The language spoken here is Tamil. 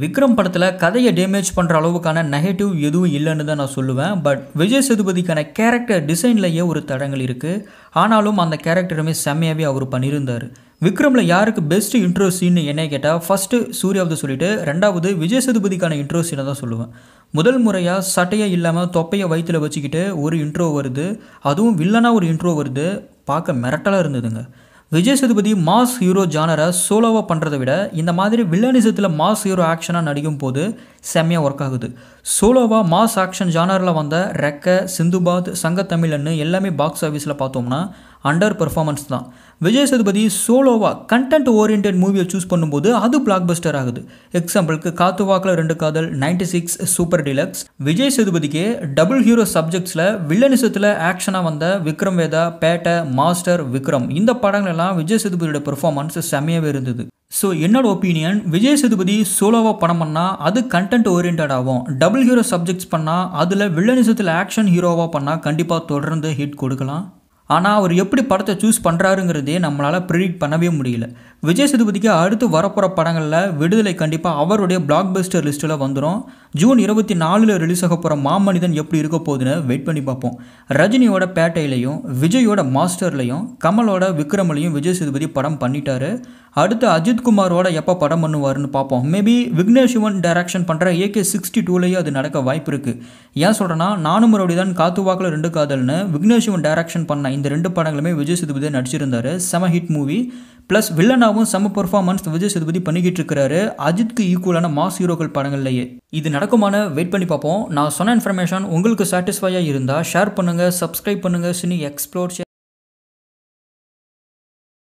விக்ரம் படத்தில் கதையை டேமேஜ் பண்ணுற அளவுக்கான நெகட்டிவ் எதுவும் இல்லைன்னு தான் நான் சொல்லுவேன் பட் விஜய் சேதுபதிக்கான கேரக்டர் டிசைன்லேயே ஒரு தடங்கள் இருக்குது ஆனாலும் அந்த கேரக்டருமே செம்மையாகவே அவர் பண்ணியிருந்தார் விக்ரமில் யாருக்கு பெஸ்ட் இன்ட்ரோ சீன் என்ன கேட்டால் ஃபஸ்ட்டு சூர்யாவது சொல்லிவிட்டு ரெண்டாவது விஜய் சேதுபதிக்கான இன்ட்ரோ சீனை தான் சொல்லுவேன் முதல் முறையாக சட்டையே இல்லாமல் தொப்பையை வயிற்றில் வச்சுக்கிட்டு ஒரு இன்ட்ரோ வருது அதுவும் வில்லனாக ஒரு இன்ட்ரோ வருது பார்க்க மிரட்டலாக இருந்ததுங்க விஜய் சேதுபதி மாஸ் ஹீரோ ஜானரை சோலோவாக பண்ணுறதை விட இந்த மாதிரி வில்லனிசத்தில் மாஸ் ஹீரோ ஆக்ஷனாக நடிக்கும் போது செம்மையாக ஒர்க் ஆகுது சோலோவாக மாஸ் ஆக்ஷன் ஜானரில் வந்த ரெக்க சிந்துபாத் சங்கத்தமிழன்னு எல்லாமே பாக்ஸ் ஆஃபீஸில் பார்த்தோம்னா அண்டர் பெர்ஃபார்மன்ஸ் தான் விஜய் சதுபதி சோலோவாக கண்டென்ட் ஓரியன்ட் மூவியை சூஸ் பண்ணும்போது அது பிளாக் பஸ்டர் ஆகுது எக்ஸாம்பிளுக்கு காத்து Vaakula Rendu Kaadhal ninety six super deluxe Vijay சதுபதிக்கே டபுள் ஹீரோ சப்ஜெக்ட்ஸில் வில்லனிசத்தில் ஆக்ஷனாக வந்த விக்ரம் வேதா பேட்டை மாஸ்டர் விக்ரம் இந்த படங்கள் எல்லாம் விஜய் சதுபதியோட பெர்ஃபார்மன்ஸ் செம்மையாகவே இருந்தது ஸோ என்னோட ஒப்பீனியன் விஜய் சேதுபதி சோலோவாக படம் பண்ணால் அது கண்டென்ட் ஓரியன்ட் ஆகும் டபுள் ஹீரோ சப்ஜெக்ட்ஸ் பண்ணால் அதில் வில்லனிசத்தில் ஆக்ஷன் ஹீரோவாக பண்ணால் கண்டிப்பாக தொடர்ந்து ஹிட் கொடுக்கலாம் ஆனால் அவர் எப்படி படத்தை சூஸ் பண்ணுறாருங்கிறதே நம்மளால் ப்ரிடிக்ட் பண்ணவே முடியல விஜய் சேதுபதிக்கு அடுத்து வரப்போகிற படங்களில் விடுதலை கண்டிப்பாக அவருடைய பிளாக் பஸ்டர் லிஸ்ட்டில் வந்துடும் ஜூன் இருபத்தி நாலில் ரிலீஸ் ஆக போகிற மாமனிதன் எப்படி இருக்க போகுதுன்னு வெயிட் பண்ணி பார்ப்போம் ரஜினியோட பேட்டையிலையும் விஜயோட மாஸ்டர்லையும் கமலோட விக்ரமலையும் விஜய் சேதுபதி படம் பண்ணிட்டாரு அடுத்து அஜித் குமாரோட எப்போ படம் பண்ணுவார்னு பார்ப்போம் மேபி விக்னேஷ் சிவன் டைரக்ஷன் பண்ணுற ஏகே சிக்ஸ்டி டூலேயே அது நடக்க வாய்ப்பு இருக்குது ஏன் சொல்கிறேன்னா நானும் காத்து காத்துவாக்கில் ரெண்டு காதல்னு விக்னேஷ் சிவன் டைரக்ஷன் பண்ண இந்த ரெண்டு படங்களுமே விஜய் சேதுபதி நடிச்சிருந்தார் செம ஹிட் மூவி ப்ளஸ் வில்லனாகவும் சம பெர்ஃபார்மன்ஸ் விஜய் சேதுபதி பண்ணிக்கிட்டு இருக்கிறாரு அஜித்க்கு ஈக்குவலான மாஸ் ஹீரோக்கள் படங்கள்லயே இது நடக்குமான வெயிட் பண்ணி பார்ப்போம் நான் சொன்ன இன்ஃபர்மேஷன் உங்களுக்கு சாட்டிஸ்ஃபையாக இருந்தால் ஷேர் பண்ணுங்கள் சப்ஸ்கிரைப் பண்ணுங்கள் சினி எக்ஸ்ப்ளோர்